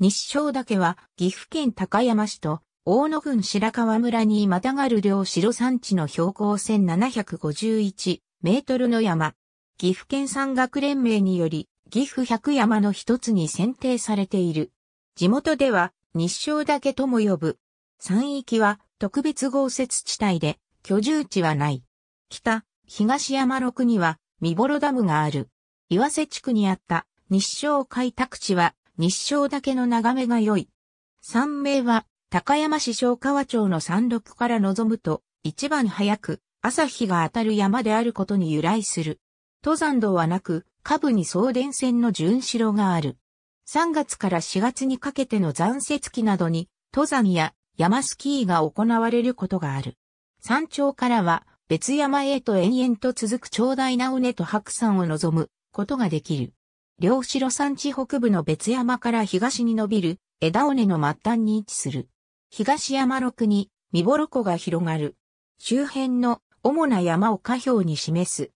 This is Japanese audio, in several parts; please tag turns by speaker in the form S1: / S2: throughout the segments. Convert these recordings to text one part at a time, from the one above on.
S1: 日照岳は岐阜県高山市と大野郡白川村にまたがる両白山地の標高1751メートルの山。岐阜県山岳連盟により岐阜百山の一つに選定されている。地元では日照岳とも呼ぶ。山域は特別豪雪地帯で居住地はない。北、東山六には見幌ダムがある。岩瀬地区にあった日照開拓地は日照だけの眺めが良い。山名は、高山市小川町の山麓から望むと、一番早く、朝日が当たる山であることに由来する。登山道はなく、下部に送電線の巡視路がある。3月から4月にかけての残雪期などに、登山や山スキーが行われることがある。山頂からは、別山へと延々と続く長大な尾根と白山を望むことができる。両城山地北部の別山から東に伸びる枝尾根の末端に位置する。東山六に、見ぼろ湖が広がる。周辺の主な山を下表に示す。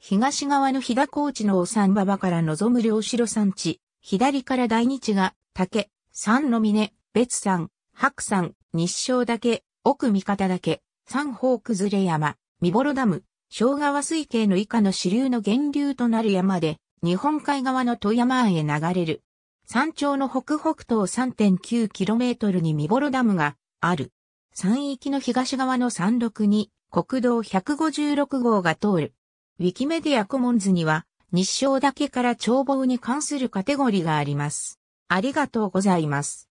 S1: 東側の飛騨高地のお山馬場から望む両城山地、左から大日が、竹、三の峰、別山、白山、日照岳、奥三方岳、三方崩れ山、見ぼろダム、小川水系の以下の支流の源流となる山で、日本海側の富山湾へ流れる。山頂の北北東 3.9km に見幌ダムがある。山域の東側の山麓に国道156号が通る。ウィキメディアコモンズには日照だけから眺望に関するカテゴリーがあります。ありがとうございます。